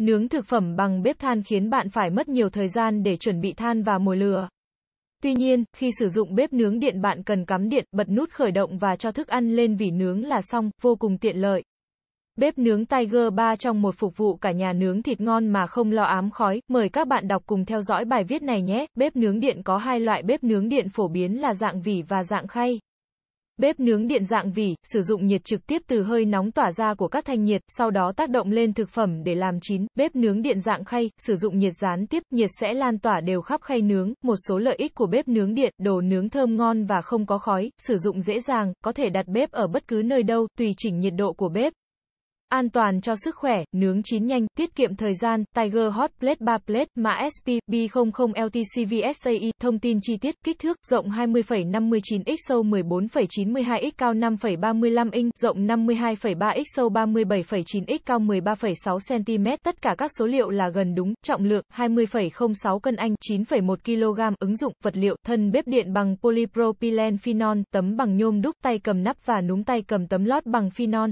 Nướng thực phẩm bằng bếp than khiến bạn phải mất nhiều thời gian để chuẩn bị than và mồi lửa. Tuy nhiên, khi sử dụng bếp nướng điện bạn cần cắm điện, bật nút khởi động và cho thức ăn lên vỉ nướng là xong, vô cùng tiện lợi. Bếp nướng Tiger 3 trong một phục vụ cả nhà nướng thịt ngon mà không lo ám khói, mời các bạn đọc cùng theo dõi bài viết này nhé. Bếp nướng điện có hai loại bếp nướng điện phổ biến là dạng vỉ và dạng khay. Bếp nướng điện dạng vỉ, sử dụng nhiệt trực tiếp từ hơi nóng tỏa ra của các thanh nhiệt, sau đó tác động lên thực phẩm để làm chín. Bếp nướng điện dạng khay, sử dụng nhiệt gián tiếp, nhiệt sẽ lan tỏa đều khắp khay nướng. Một số lợi ích của bếp nướng điện, đồ nướng thơm ngon và không có khói, sử dụng dễ dàng, có thể đặt bếp ở bất cứ nơi đâu, tùy chỉnh nhiệt độ của bếp. An toàn cho sức khỏe, nướng chín nhanh, tiết kiệm thời gian, Tiger Hot Plate 3 Plate, mã SP, B00 LTC thông tin chi tiết, kích thước, rộng 20,59x sâu 14,92x cao 5,35 inch, rộng 52,3x sâu 37,9x cao 13,6cm, tất cả các số liệu là gần đúng, trọng lượng 20,06 cân Anh, 9,1 kg, ứng dụng, vật liệu, thân bếp điện bằng polypropylene phenol, tấm bằng nhôm đúc, tay cầm nắp và núm tay cầm tấm lót bằng phenol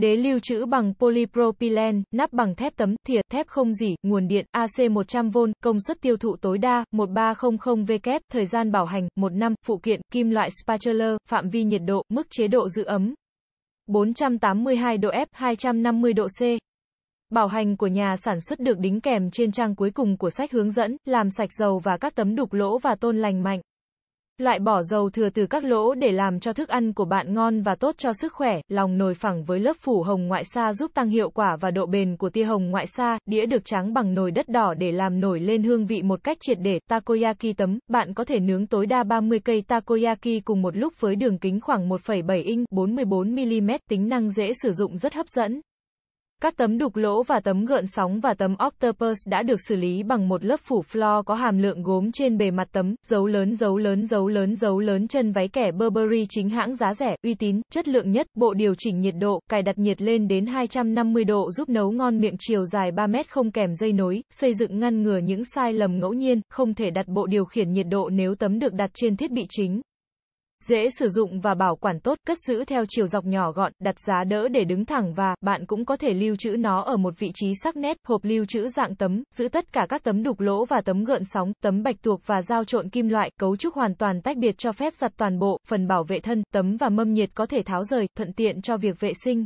đế lưu trữ bằng polypropylene, nắp bằng thép tấm, thiệt thép không dỉ, nguồn điện, AC 100V, công suất tiêu thụ tối đa, 1300W, thời gian bảo hành, 1 năm, phụ kiện, kim loại spatula, phạm vi nhiệt độ, mức chế độ giữ ấm, 482 độ F, 250 độ C. Bảo hành của nhà sản xuất được đính kèm trên trang cuối cùng của sách hướng dẫn, làm sạch dầu và các tấm đục lỗ và tôn lành mạnh. Loại bỏ dầu thừa từ các lỗ để làm cho thức ăn của bạn ngon và tốt cho sức khỏe, lòng nồi phẳng với lớp phủ hồng ngoại xa giúp tăng hiệu quả và độ bền của tia hồng ngoại xa. đĩa được tráng bằng nồi đất đỏ để làm nổi lên hương vị một cách triệt để, takoyaki tấm, bạn có thể nướng tối đa 30 cây takoyaki cùng một lúc với đường kính khoảng 1,7 inch, 44mm, tính năng dễ sử dụng rất hấp dẫn. Các tấm đục lỗ và tấm gợn sóng và tấm octopus đã được xử lý bằng một lớp phủ floor có hàm lượng gốm trên bề mặt tấm, dấu lớn dấu lớn dấu lớn dấu lớn chân váy kẻ Burberry chính hãng giá rẻ, uy tín, chất lượng nhất, bộ điều chỉnh nhiệt độ, cài đặt nhiệt lên đến 250 độ giúp nấu ngon miệng chiều dài 3 mét không kèm dây nối, xây dựng ngăn ngừa những sai lầm ngẫu nhiên, không thể đặt bộ điều khiển nhiệt độ nếu tấm được đặt trên thiết bị chính dễ sử dụng và bảo quản tốt, cất giữ theo chiều dọc nhỏ gọn, đặt giá đỡ để đứng thẳng và bạn cũng có thể lưu trữ nó ở một vị trí sắc nét, hộp lưu trữ dạng tấm, giữ tất cả các tấm đục lỗ và tấm gợn sóng, tấm bạch tuộc và dao trộn kim loại, cấu trúc hoàn toàn tách biệt cho phép giặt toàn bộ, phần bảo vệ thân, tấm và mâm nhiệt có thể tháo rời, thuận tiện cho việc vệ sinh.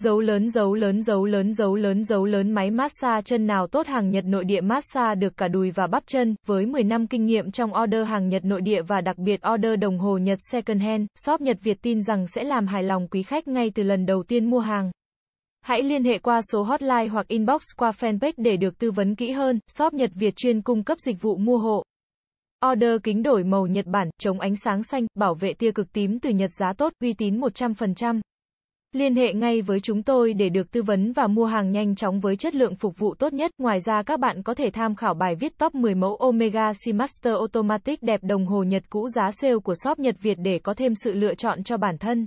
Dấu lớn dấu lớn dấu lớn dấu lớn dấu lớn máy massage chân nào tốt hàng Nhật nội địa massage được cả đùi và bắp chân, với 10 năm kinh nghiệm trong order hàng Nhật nội địa và đặc biệt order đồng hồ Nhật second hand, shop Nhật Việt tin rằng sẽ làm hài lòng quý khách ngay từ lần đầu tiên mua hàng. Hãy liên hệ qua số hotline hoặc inbox qua fanpage để được tư vấn kỹ hơn, shop Nhật Việt chuyên cung cấp dịch vụ mua hộ. Order kính đổi màu Nhật Bản, chống ánh sáng xanh, bảo vệ tia cực tím từ Nhật giá tốt, uy tín 100%. Liên hệ ngay với chúng tôi để được tư vấn và mua hàng nhanh chóng với chất lượng phục vụ tốt nhất. Ngoài ra các bạn có thể tham khảo bài viết top 10 mẫu Omega Seamaster Automatic đẹp đồng hồ Nhật cũ giá sale của shop Nhật Việt để có thêm sự lựa chọn cho bản thân.